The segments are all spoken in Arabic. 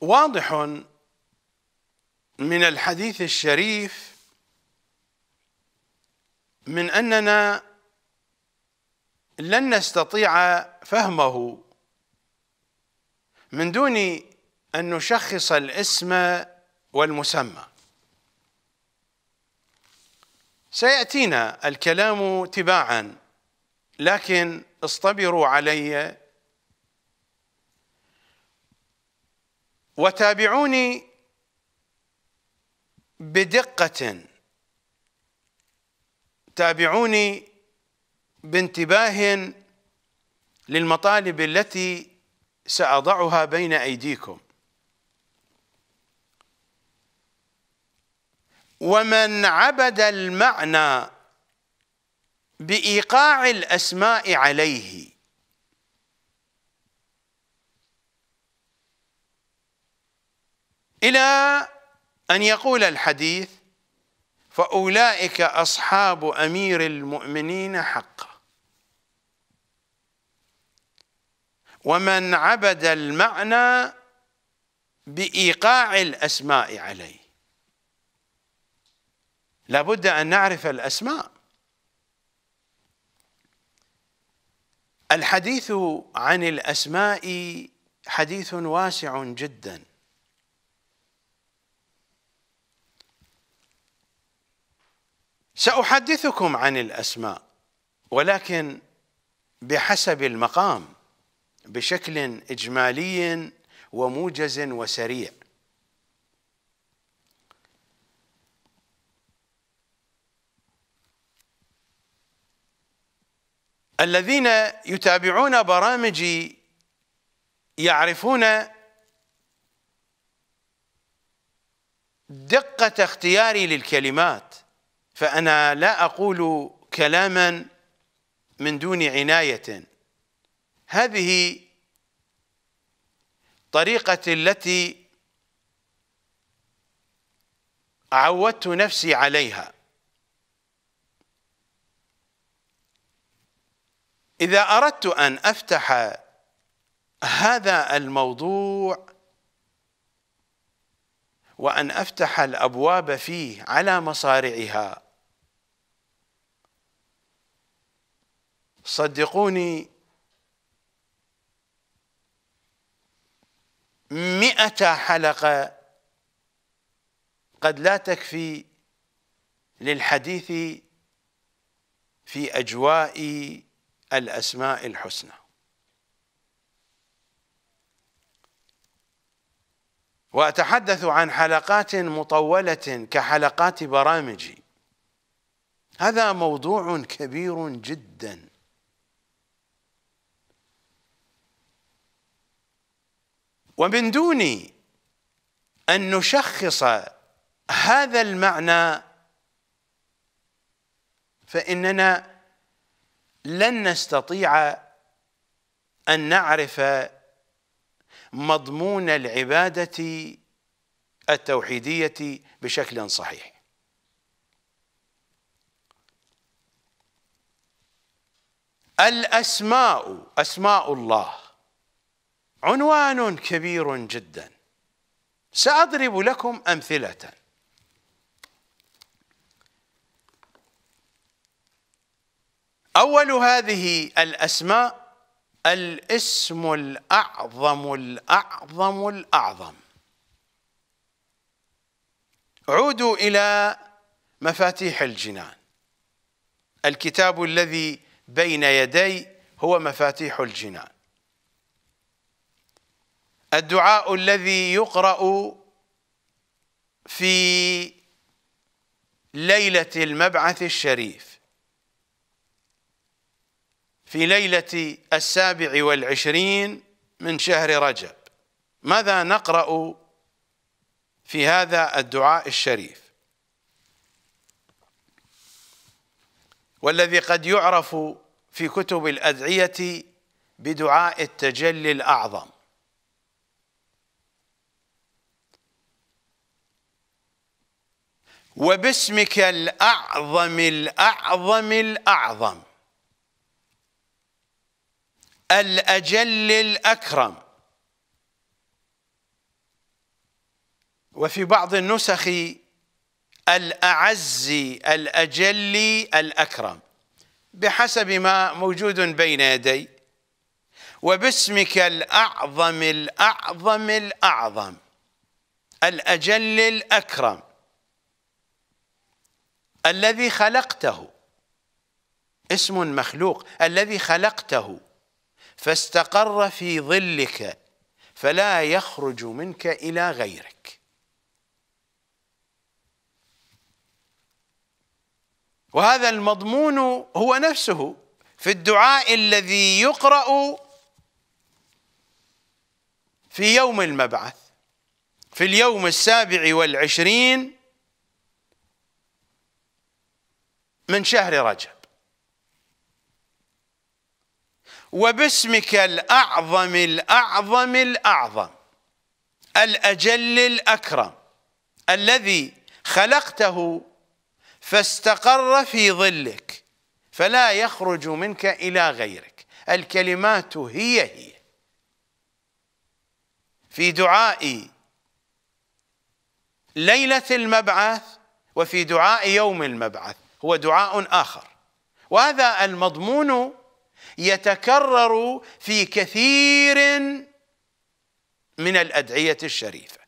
واضح من الحديث الشريف من اننا لن نستطيع فهمه من دون ان نشخص الاسم والمسمى سياتينا الكلام تباعا لكن اصطبروا علي وتابعوني بدقة تابعوني بانتباه للمطالب التي سأضعها بين أيديكم ومن عبد المعنى بإيقاع الأسماء عليه إلى أن يقول الحديث فأولئك أصحاب أمير المؤمنين حقا ومن عبد المعنى بإيقاع الأسماء عليه لابد أن نعرف الأسماء الحديث عن الأسماء حديث واسع جدا سأحدثكم عن الأسماء ولكن بحسب المقام بشكل إجمالي وموجز وسريع الذين يتابعون برامجي يعرفون دقة اختياري للكلمات فأنا لا أقول كلاما من دون عناية هذه طريقة التي عودت نفسي عليها إذا أردت أن أفتح هذا الموضوع وأن أفتح الأبواب فيه على مصارعها صدقوني مئة حلقة قد لا تكفي للحديث في أجواء الأسماء الحسنى وأتحدث عن حلقات مطولة كحلقات برامجي هذا موضوع كبير جدا ومن دون أن نشخص هذا المعنى فإننا لن نستطيع أن نعرف مضمون العبادة التوحيدية بشكل صحيح الأسماء أسماء الله عنوان كبير جدا سأضرب لكم أمثلة أول هذه الأسماء الاسم الأعظم الأعظم الأعظم عودوا إلى مفاتيح الجنان الكتاب الذي بين يدي هو مفاتيح الجنان الدعاء الذي يقرأ في ليلة المبعث الشريف في ليلة السابع والعشرين من شهر رجب ماذا نقرأ في هذا الدعاء الشريف والذي قد يعرف في كتب الأدعية بدعاء التجلي الأعظم وباسمك الأعظم الأعظم الأعظم الأجل الأكرم وفي بعض النسخ الأعز الأجل الأكرم بحسب ما موجود بين يدي وباسمك الأعظم الأعظم الأعظم الأجل الأكرم الذي خلقته اسم مخلوق الذي خلقته فاستقر في ظلك فلا يخرج منك إلى غيرك وهذا المضمون هو نفسه في الدعاء الذي يقرأ في يوم المبعث في اليوم السابع والعشرين من شهر رجب وباسمك الأعظم الأعظم الأعظم الأجل الأكرم الذي خلقته فاستقر في ظلك فلا يخرج منك إلى غيرك الكلمات هي هي في دعاء ليلة المبعث وفي دعاء يوم المبعث هو دعاء آخر وهذا المضمون يتكرر في كثير من الأدعية الشريفة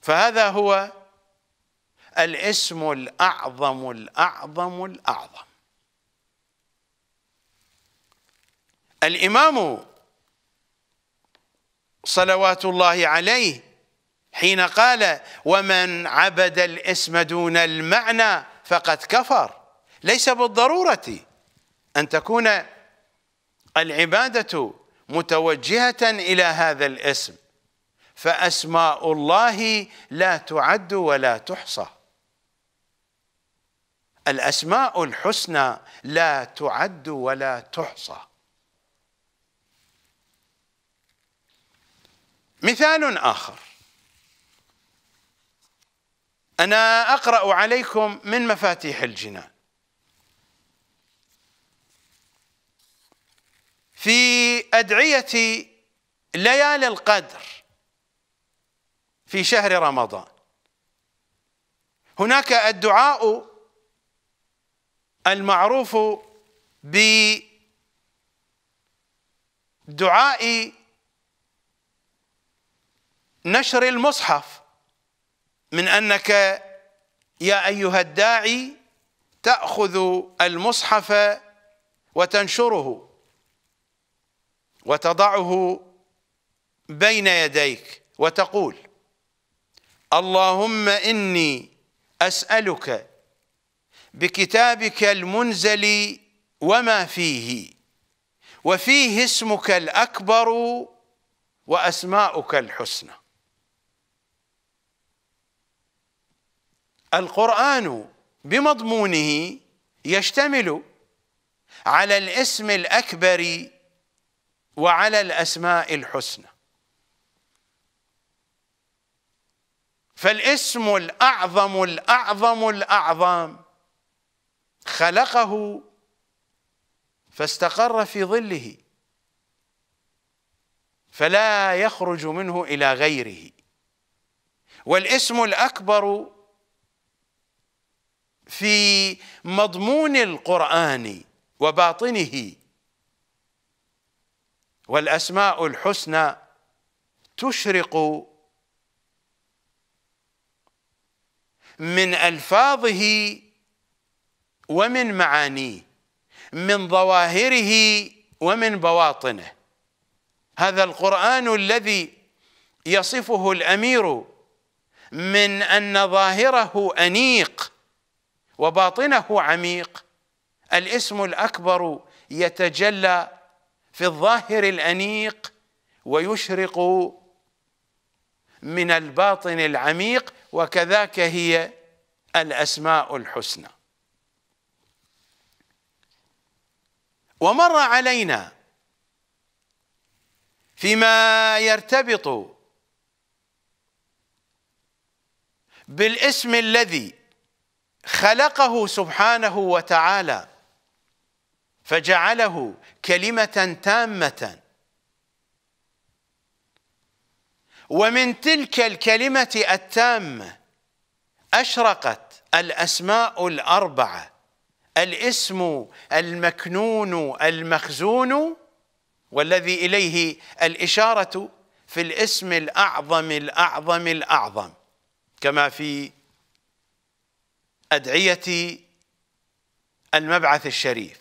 فهذا هو الاسم الأعظم الأعظم الأعظم الإمام صلوات الله عليه حين قال ومن عبد الاسم دون المعنى فقد كفر ليس بالضرورة أن تكون العبادة متوجهة إلى هذا الاسم فأسماء الله لا تعد ولا تحصى الأسماء الحسنى لا تعد ولا تحصى مثال آخر أنا أقرأ عليكم من مفاتيح الجنان في أدعية ليالي القدر في شهر رمضان هناك الدعاء المعروف بدعاء نشر المصحف من انك يا ايها الداعي تاخذ المصحف وتنشره وتضعه بين يديك وتقول اللهم اني اسالك بكتابك المنزل وما فيه وفيه اسمك الاكبر واسماؤك الحسنى القرآن بمضمونه يشتمل على الاسم الأكبر وعلى الأسماء الحسنى فالاسم الأعظم الأعظم الأعظم خلقه فاستقر في ظله فلا يخرج منه إلى غيره والاسم الأكبر في مضمون القرآن وباطنه والأسماء الحسنى تشرق من ألفاظه ومن معانيه من ظواهره ومن بواطنه هذا القرآن الذي يصفه الأمير من أن ظاهره أنيق وباطنه عميق الاسم الاكبر يتجلى في الظاهر الانيق ويشرق من الباطن العميق وكذاك هي الاسماء الحسنى ومر علينا فيما يرتبط بالاسم الذي خلقه سبحانه وتعالى فجعله كلمة تامة ومن تلك الكلمة التامة أشرقت الأسماء الأربعة الاسم المكنون المخزون والذي إليه الإشارة في الاسم الأعظم الأعظم الأعظم كما في أدعية المبعث الشريف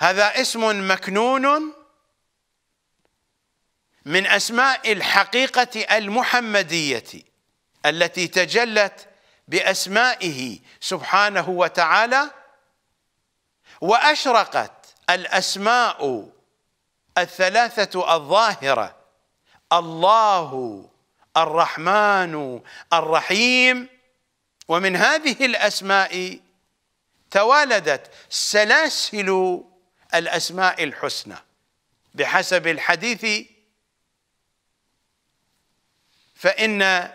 هذا اسم مكنون من أسماء الحقيقة المحمدية التي تجلت بأسمائه سبحانه وتعالى وأشرقت الأسماء الثلاثة الظاهرة الله الرحمن الرحيم ومن هذه الأسماء توالدت سلاسل الأسماء الحسنى بحسب الحديث فإن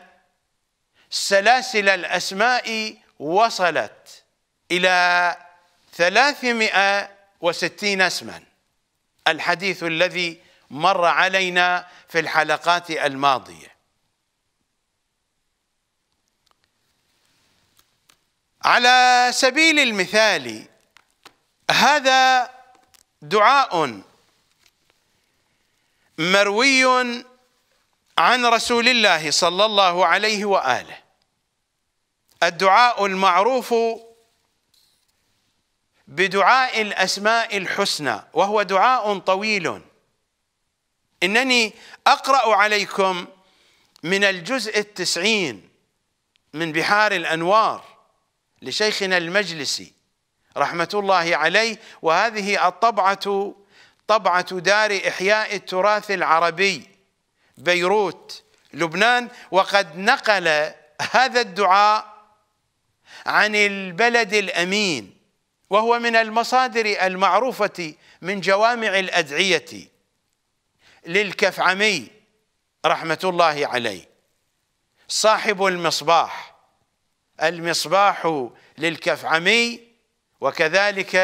سلاسل الأسماء وصلت إلى ثلاثمائة وستين اسما الحديث الذي مر علينا في الحلقات الماضيه على سبيل المثال هذا دعاء مروي عن رسول الله صلى الله عليه واله الدعاء المعروف بدعاء الاسماء الحسنى وهو دعاء طويل انني اقرا عليكم من الجزء التسعين من بحار الانوار لشيخنا المجلسي رحمة الله عليه وهذه الطبعة طبعة دار إحياء التراث العربي بيروت لبنان وقد نقل هذا الدعاء عن البلد الأمين وهو من المصادر المعروفة من جوامع الأدعية للكفعمي رحمة الله عليه صاحب المصباح المصباح للكفعمي وكذلك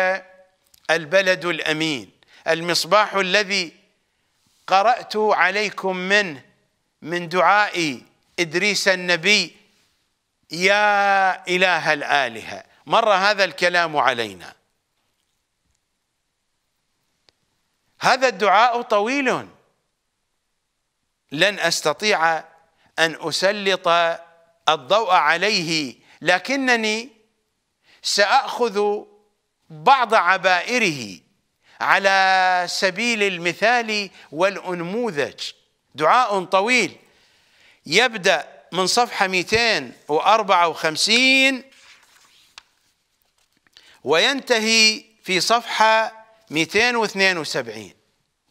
البلد الامين المصباح الذي قرات عليكم منه من دعاء ادريس النبي يا اله الالهه مر هذا الكلام علينا هذا الدعاء طويل لن استطيع ان اسلط الضوء عليه لكنني ساخذ بعض عبائره على سبيل المثال والانموذج دعاء طويل يبدا من صفحه 254 وينتهي في صفحه 272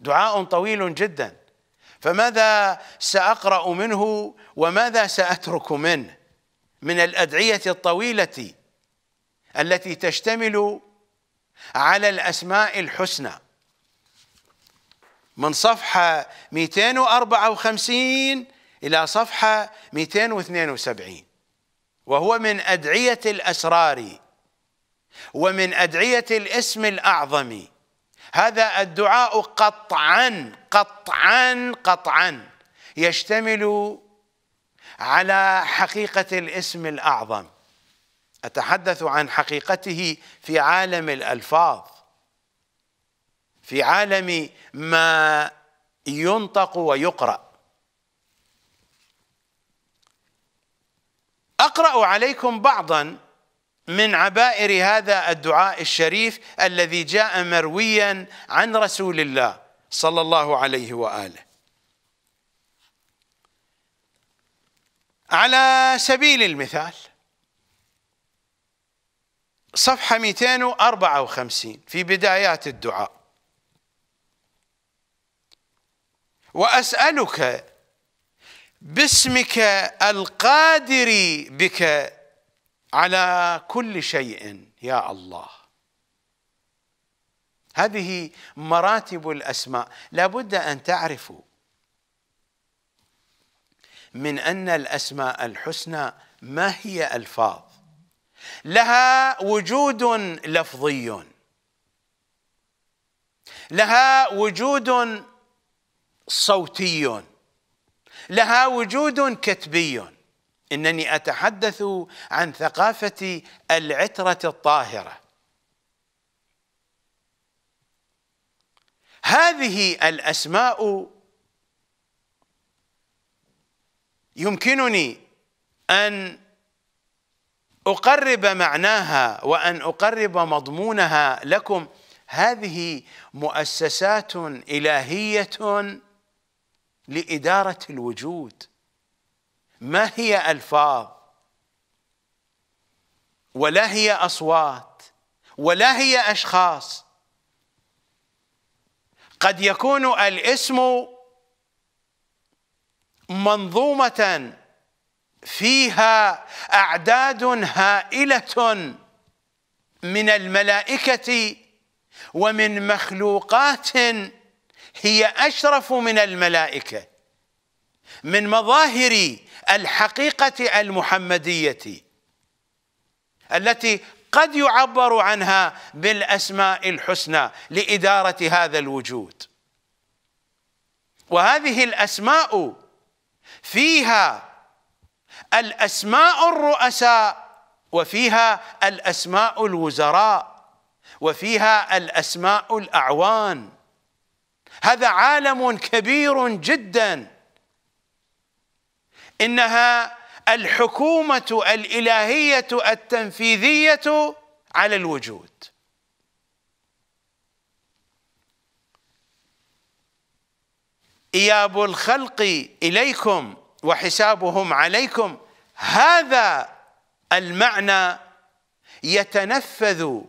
دعاء طويل جدا فماذا ساقرا منه وماذا ساترك منه من الأدعية الطويلة التي تشتمل على الأسماء الحسنى من صفحة 254 إلى صفحة 272 وهو من أدعية الأسرار ومن أدعية الاسم الأعظم هذا الدعاء قطعا قطعا قطعا يشتمل على حقيقة الاسم الأعظم أتحدث عن حقيقته في عالم الألفاظ في عالم ما ينطق ويقرأ أقرأ عليكم بعضا من عبائر هذا الدعاء الشريف الذي جاء مرويا عن رسول الله صلى الله عليه وآله على سبيل المثال صفحة 254 في بدايات الدعاء وأسألك باسمك القادر بك على كل شيء يا الله هذه مراتب الأسماء لابد أن تعرفوا من أن الأسماء الحسنى ما هي ألفاظ لها وجود لفظي لها وجود صوتي لها وجود كتبي انني اتحدث عن ثقافه العتره الطاهره هذه الاسماء يمكنني ان اقرب معناها وان اقرب مضمونها لكم هذه مؤسسات الهيه لاداره الوجود ما هي الفاظ ولا هي اصوات ولا هي اشخاص قد يكون الاسم منظومه فيها اعداد هائله من الملائكه ومن مخلوقات هي اشرف من الملائكه من مظاهر الحقيقه المحمديه التي قد يعبر عنها بالاسماء الحسنى لاداره هذا الوجود وهذه الاسماء فيها الاسماء الرؤساء وفيها الاسماء الوزراء وفيها الاسماء الاعوان هذا عالم كبير جدا انها الحكومه الالهيه التنفيذيه على الوجود اياب الخلق اليكم وحسابهم عليكم هذا المعنى يتنفذ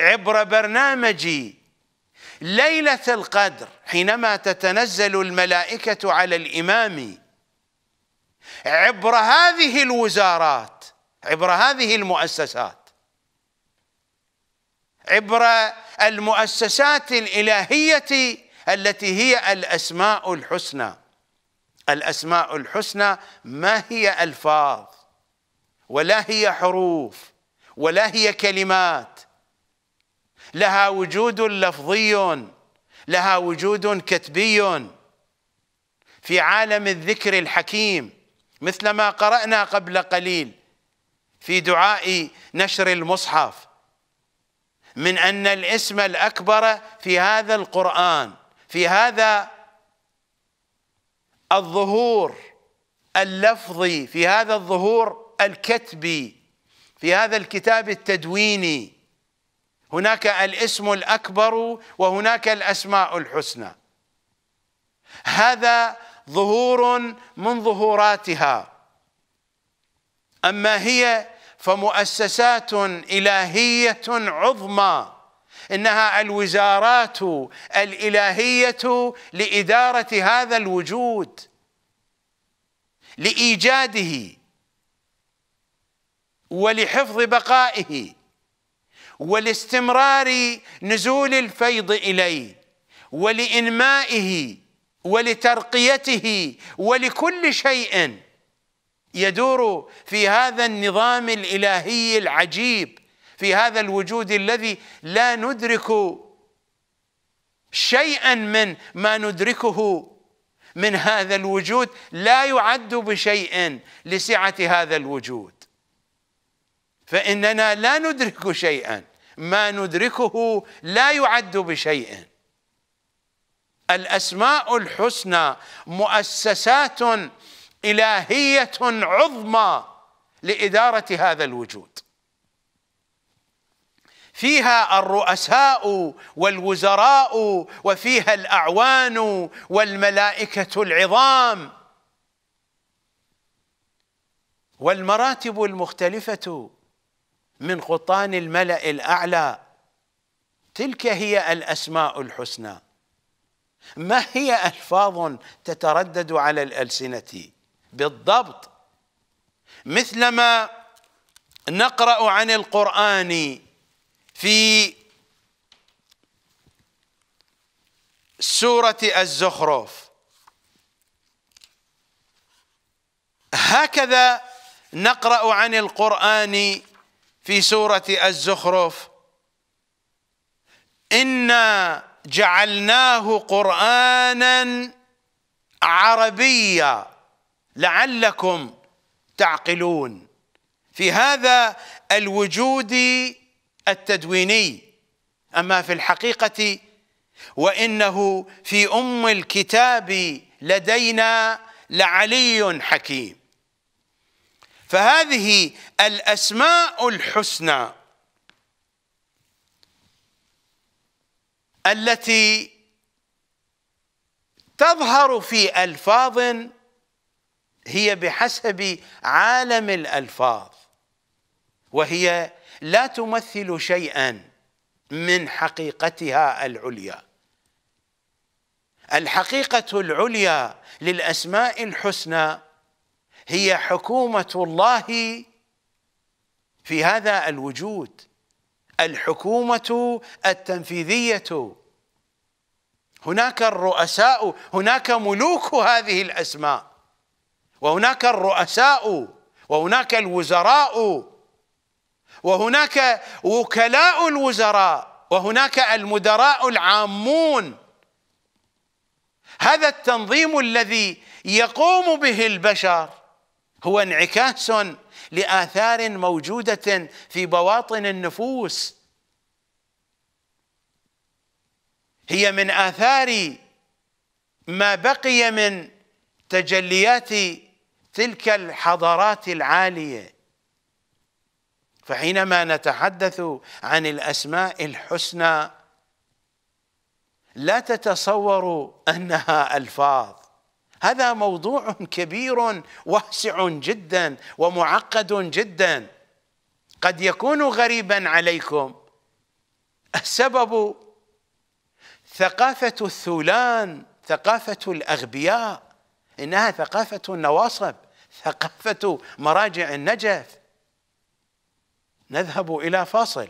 عبر برنامج ليله القدر حينما تتنزل الملائكه على الامام عبر هذه الوزارات عبر هذه المؤسسات عبر المؤسسات الالهيه التي هي الأسماء الحسنى الأسماء الحسنى ما هي ألفاظ ولا هي حروف ولا هي كلمات لها وجود لفظي لها وجود كتبي في عالم الذكر الحكيم مثل ما قرأنا قبل قليل في دعاء نشر المصحف من أن الاسم الأكبر في هذا القرآن في هذا الظهور اللفظي في هذا الظهور الكتبي في هذا الكتاب التدويني هناك الاسم الاكبر وهناك الاسماء الحسنى هذا ظهور من ظهوراتها اما هي فمؤسسات الهيه عظمى انها الوزارات الالهيه لاداره هذا الوجود لايجاده ولحفظ بقائه ولاستمرار نزول الفيض اليه ولانمائه ولترقيته ولكل شيء يدور في هذا النظام الالهي العجيب في هذا الوجود الذي لا ندرك شيئا من ما ندركه من هذا الوجود لا يعد بشيء لسعة هذا الوجود فإننا لا ندرك شيئا ما ندركه لا يعد بشيء الأسماء الحسنى مؤسسات إلهية عظمى لإدارة هذا الوجود فيها الرؤساء والوزراء وفيها الاعوان والملائكه العظام والمراتب المختلفه من قطان الملا الاعلى تلك هي الاسماء الحسنى ما هي الفاظ تتردد على الالسنه بالضبط مثلما نقرا عن القران في سورة الزخرف هكذا نقرأ عن القرآن في سورة الزخرف إنا جعلناه قرآنا عربيا لعلكم تعقلون في هذا الوجود التدويني اما في الحقيقه وانه في ام الكتاب لدينا لعلي حكيم فهذه الاسماء الحسنى التي تظهر في الفاظ هي بحسب عالم الالفاظ وهي لا تمثل شيئا من حقيقتها العليا الحقيقة العليا للأسماء الحسنى هي حكومة الله في هذا الوجود الحكومة التنفيذية هناك الرؤساء هناك ملوك هذه الأسماء وهناك الرؤساء وهناك الوزراء وهناك وكلاء الوزراء وهناك المدراء العامون هذا التنظيم الذي يقوم به البشر هو انعكاس لاثار موجوده في بواطن النفوس هي من اثار ما بقي من تجليات تلك الحضارات العاليه فحينما نتحدث عن الاسماء الحسنى لا تتصوروا انها الفاظ هذا موضوع كبير واسع جدا ومعقد جدا قد يكون غريبا عليكم السبب ثقافه الثولان ثقافه الاغبياء انها ثقافه النواصب ثقافه مراجع النجف نذهب الى فاصل